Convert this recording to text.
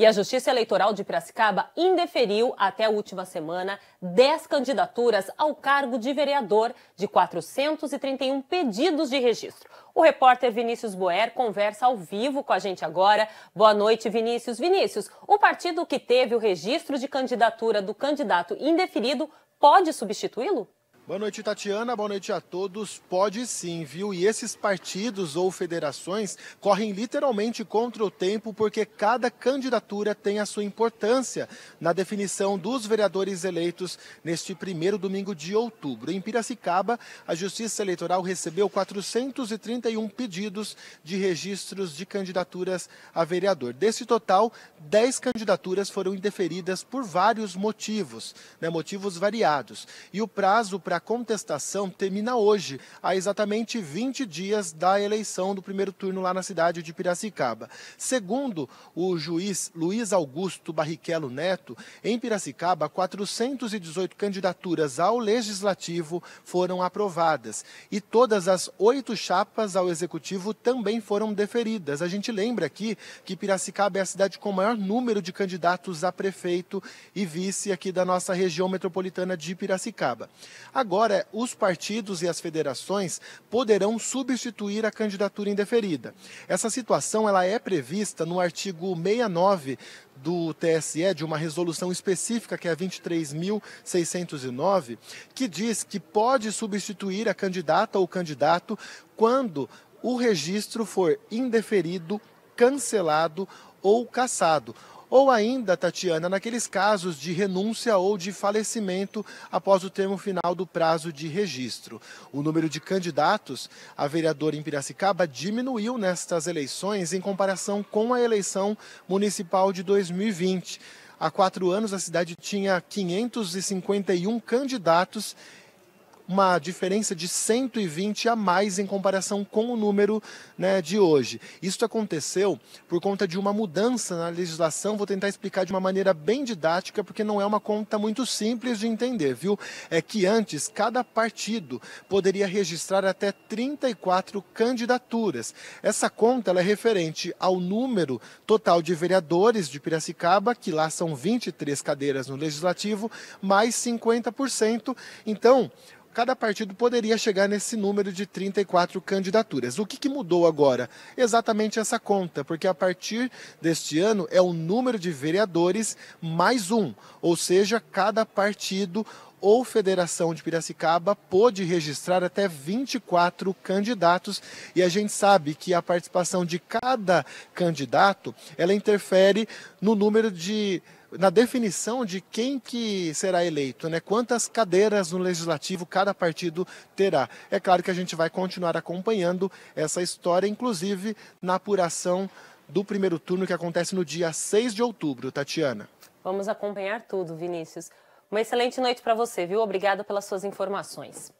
E a Justiça Eleitoral de Piracicaba indeferiu até a última semana 10 candidaturas ao cargo de vereador de 431 pedidos de registro. O repórter Vinícius Boer conversa ao vivo com a gente agora. Boa noite, Vinícius. Vinícius, o partido que teve o registro de candidatura do candidato indeferido pode substituí-lo? Boa noite, Tatiana. Boa noite a todos. Pode sim, viu? E esses partidos ou federações correm literalmente contra o tempo porque cada candidatura tem a sua importância na definição dos vereadores eleitos neste primeiro domingo de outubro. Em Piracicaba, a Justiça Eleitoral recebeu 431 pedidos de registros de candidaturas a vereador. Desse total, 10 candidaturas foram indeferidas por vários motivos, né? motivos variados. E o prazo para a contestação termina hoje, a exatamente 20 dias da eleição do primeiro turno lá na cidade de Piracicaba. Segundo o juiz Luiz Augusto Barrichello Neto, em Piracicaba, 418 candidaturas ao legislativo foram aprovadas e todas as oito chapas ao executivo também foram deferidas. A gente lembra aqui que Piracicaba é a cidade com o maior número de candidatos a prefeito e vice aqui da nossa região metropolitana de Piracicaba. A Agora, os partidos e as federações poderão substituir a candidatura indeferida. Essa situação ela é prevista no artigo 69 do TSE, de uma resolução específica, que é a 23.609, que diz que pode substituir a candidata ou candidato quando o registro for indeferido, cancelado ou cassado ou ainda, Tatiana, naqueles casos de renúncia ou de falecimento após o termo final do prazo de registro. O número de candidatos a vereador em Piracicaba diminuiu nestas eleições em comparação com a eleição municipal de 2020. Há quatro anos, a cidade tinha 551 candidatos uma diferença de 120 a mais em comparação com o número né, de hoje. Isso aconteceu por conta de uma mudança na legislação. Vou tentar explicar de uma maneira bem didática, porque não é uma conta muito simples de entender, viu? É que antes cada partido poderia registrar até 34 candidaturas. Essa conta é referente ao número total de vereadores de Piracicaba, que lá são 23 cadeiras no legislativo, mais 50%. Então, cada partido poderia chegar nesse número de 34 candidaturas. O que, que, mudou agora? Exatamente essa conta, porque a partir deste ano é o número de vereadores mais um, ou seja, cada partido ou Federação de Piracicaba pôde registrar até 24 candidatos e a gente sabe que a participação de cada candidato ela interfere no número de na definição de quem que será eleito, né? Quantas cadeiras no legislativo cada partido terá. É claro que a gente vai continuar acompanhando essa história, inclusive na apuração do primeiro turno que acontece no dia 6 de outubro, Tatiana. Vamos acompanhar tudo, Vinícius. Uma excelente noite para você, viu? Obrigada pelas suas informações.